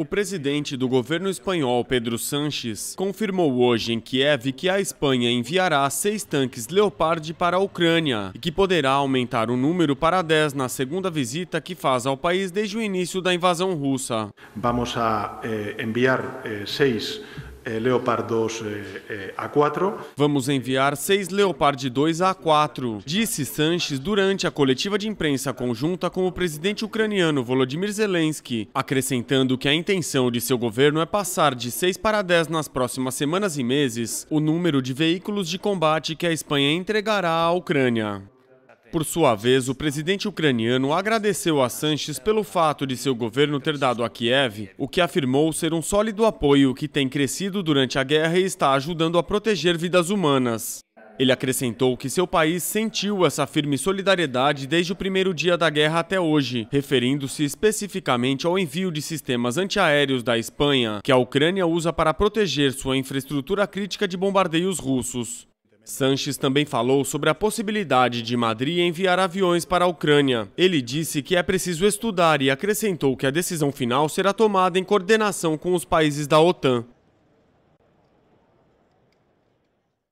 O presidente do governo espanhol, Pedro Sanches, confirmou hoje em Kiev que a Espanha enviará seis tanques Leopard para a Ucrânia e que poderá aumentar o número para dez na segunda visita que faz ao país desde o início da invasão russa. Vamos a eh, enviar eh, seis eh, Leopard 2 eh, A4. Vamos enviar seis Leopard 2 A4, disse Sanches durante a coletiva de imprensa conjunta com o presidente ucraniano Volodymyr Zelensky, acrescentando que a intenção de seu governo é passar de 6 para 10 nas próximas semanas e meses o número de veículos de combate que a Espanha entregará à Ucrânia. Por sua vez, o presidente ucraniano agradeceu a Sanches pelo fato de seu governo ter dado a Kiev o que afirmou ser um sólido apoio que tem crescido durante a guerra e está ajudando a proteger vidas humanas. Ele acrescentou que seu país sentiu essa firme solidariedade desde o primeiro dia da guerra até hoje, referindo-se especificamente ao envio de sistemas antiaéreos da Espanha, que a Ucrânia usa para proteger sua infraestrutura crítica de bombardeios russos. Sanches também falou sobre a possibilidade de Madrid enviar aviões para a Ucrânia. Ele disse que é preciso estudar e acrescentou que a decisão final será tomada em coordenação com os países da OTAN.